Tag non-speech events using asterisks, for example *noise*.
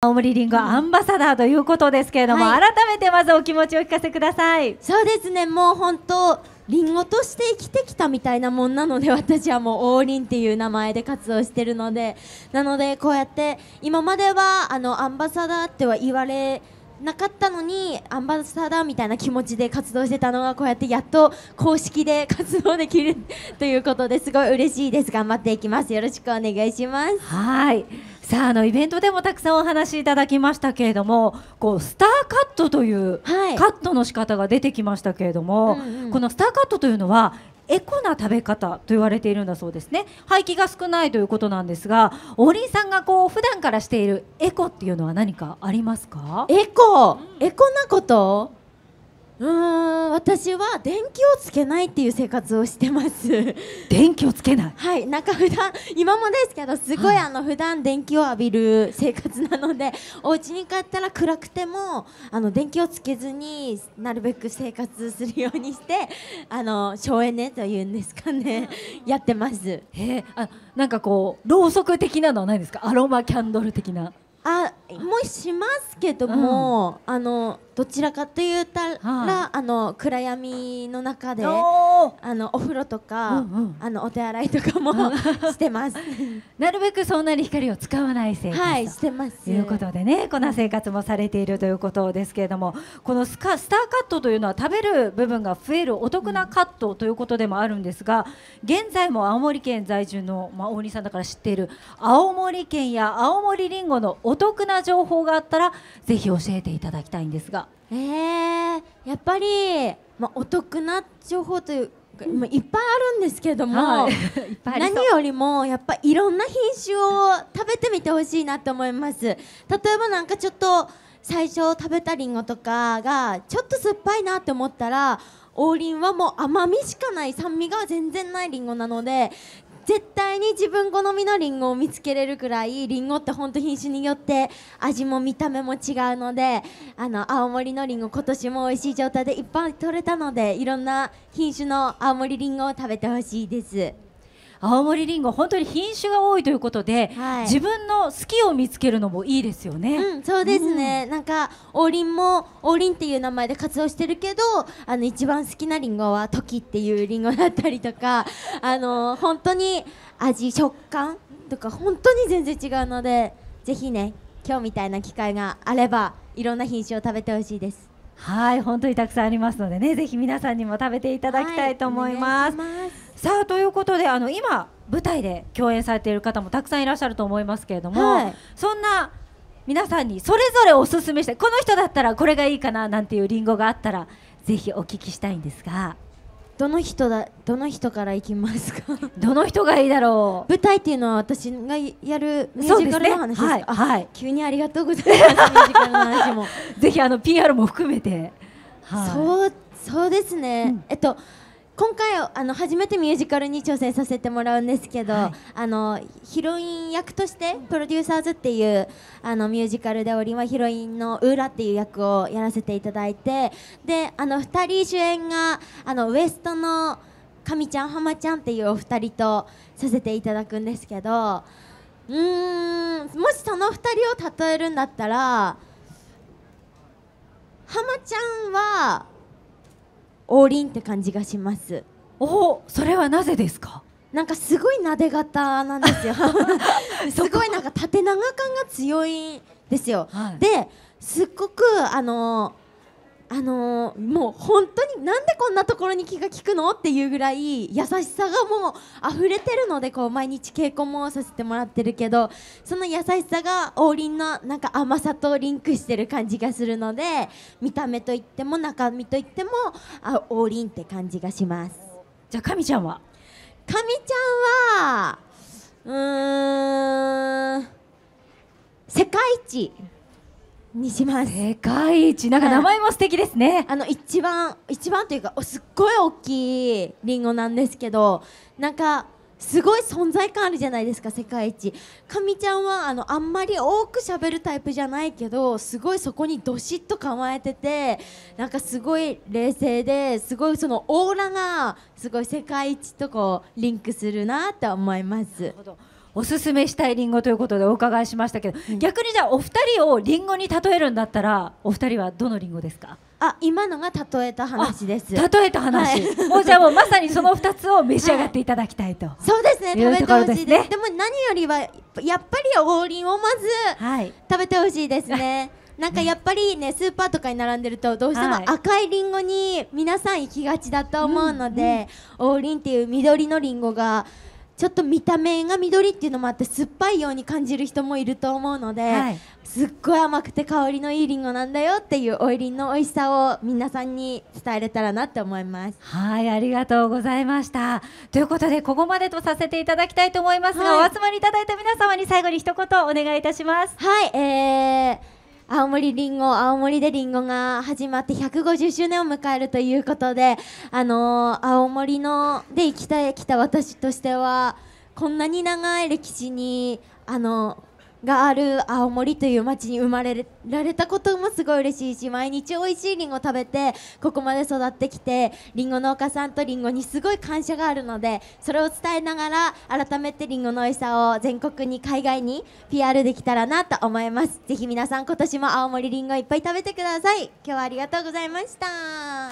青森りんごアンバサダーということですけれども、はい、改めてまずお気持ちを聞かせくださいそうですねもう本当りんごとして生きてきたみたいなもんなので *laughs* 私はもう王林っていう名前で活動してるのでなのでこうやって今まではあのアンバサダーっては言われなかったのにアンバサダーみたいな気持ちで活動してたのがこうやってやっと公式で活動できるということですごい嬉しいです頑張っていきますよろしくお願いしますはいさああのイベントでもたくさんお話しいただきましたけれどもこうスターカットという、カットの仕方が出てきましたけれども、うんうん、このスターカットというのはエコな食べ方と言われているんだそうですね廃棄が少ないということなんですが王林さんがこう普段からしているエコっていうのは何かありますかエコ、エコなことうん私は電気をつけないっていう生活をしてます *laughs* 電気をつけないはいなんか普段今もですけどすごい、あの普段電気を浴びる生活なので *laughs* お家に帰ったら暗くてもあの電気をつけずになるべく生活するようにして *laughs* あの省エネというんですかねやってますへえあなんかこうろうそく的なのはないですかアロマキャンドル的なあもしますけども、うん、あのどちらかと言ったら、はあ、あの暗闇の中であのお風呂とか、うんうん、あのお手洗いとかもしてますなるべくそんなに光を使わない生活はいしてますということでねこんな生活もされているということですけれどもこのスカスターカットというのは食べる部分が増えるお得なカットということでもあるんですが、現在も青森県在住の、まあ、大西さんだから知っている青森県や青森りんごのお得な情報があったらぜひ教えていただきたいんですが。えーやっぱり、まあ、お得な情報というか、まあ、いっぱいあるんですけども、はい、*laughs* 何よりもやっぱいろんな品種を食べてみてほしいなと思います例えばなんかちょっと最初食べたりんごとかがちょっと酸っぱいなって思ったら王林はもう甘みしかない酸味が全然ないりんごなので絶対に自分好みのりんごを見つけれるくらいりんごって本当品種によって味も見た目も違うのであの青森のりんご今年も美味しい状態でいっぱい取れたのでいろんな品種の青森りんごを食べてほしいです。青森りんご本当に品種が多いということで、はい、自分の好きを見つけるのもいいですよね、うん、そうですね、うん、なんか王林も王林っていう名前で活動してるけどあの一番好きなりんごはトキっていうりんごだったりとかあの本当に味食感とか本当に全然違うのでぜひね今日みたいな機会があればいろんな品種を食べてほしいですはい本当にたくさんありますのでねぜひ皆さんにも食べていただきたいと思います、はいさあということであの今舞台で共演されている方もたくさんいらっしゃると思いますけれども、はい、そんな皆さんにそれぞれおすすめしてこの人だったらこれがいいかななんていうリンゴがあったらぜひお聞きしたいんですがどの人だどの人からいきますかどの人がいいだろう舞台っていうのは私がやるミュージカルの話ですか、ね、はい、はい、急にありがとうございますミュージカルの話も *laughs* ぜひあの PR も含めて、はい、そうそうですね、うん、えっと今回あの初めてミュージカルに挑戦させてもらうんですけど、はい、あのヒロイン役として「プロデューサーズ」っていうあのミュージカルでおりはヒロインのウーラっていう役をやらせていただいてであの2人主演があのウエストのかみちゃん、はまちゃんっていうお二人とさせていただくんですけどうーんもしその2人を例えるんだったらはまちゃんは王林って感じがしますおそれはなぜですかなんかすごいなで方なんですよ *laughs* *laughs* すごいなんか縦長感が強いんですよ、はい、ですっごくあのーあのー、もう本当になんでこんなところに気が利くのっていうぐらい優しさがもう溢れてるのでこう毎日稽古もさせてもらってるけどその優しさが王林のなんか甘さとリンクしてる感じがするので見た目といっても中身といってもあ王林って感じがしますじゃあ神ちゃんは神ちゃんはうん世界一。にします世界一なんか名前も素敵ですね、あの一番一番というかすっごい大きいりんごなんですけどなんかすごい存在感あるじゃないですか世界一かみちゃんはあのあんまり多く喋るタイプじゃないけどすごいそこにどしっと構えててなんかすごい冷静ですごいそのオーラがすごい世界一とこうリンクするなって思います。なるほどおすすめしたいりんごということでお伺いしましたけど、うん、逆にじゃあお二人をりんごに例えるんだったらお二人はどのりんごですかあ今のが例えた話です例えた話、はい、もうじゃあもうまさにその2つを召し上がっていただきたいと、はい、そうですね食べてほしいです、ね、でも何よりはやっぱり王林をまず、はい、食べてほしいですね *laughs* なんかやっぱりねスーパーとかに並んでるとどうしても赤いりんごに皆さん行きがちだと思うので、王林っていう緑のりんごがちょっと見た目が緑っていうのもあって酸っぱいように感じる人もいると思うので、はい、すっごい甘くて香りのいいりんごなんだよっていうおいりんの美味しさを皆さんに伝えれたらなって思いますはいありがとうございましたということでここまでとさせていただきたいと思いますが、はい、お集まりいただいた皆様に最後に一言お願いいたしますはいえー青森りんご青森でりんごが始まって150周年を迎えるということで、あのー、青森ので生きてきた私としてはこんなに長い歴史にあのがある青森という町に生まれられたこともすごい嬉しいし毎日おいしいりんご食べてここまで育ってきてりんご農家さんとりんごにすごい感謝があるのでそれを伝えながら改めてりんごの美味しさを全国に海外に PR できたらなと思いますぜひ皆さん今年も青森りんごいっぱい食べてください今日はありがとうございました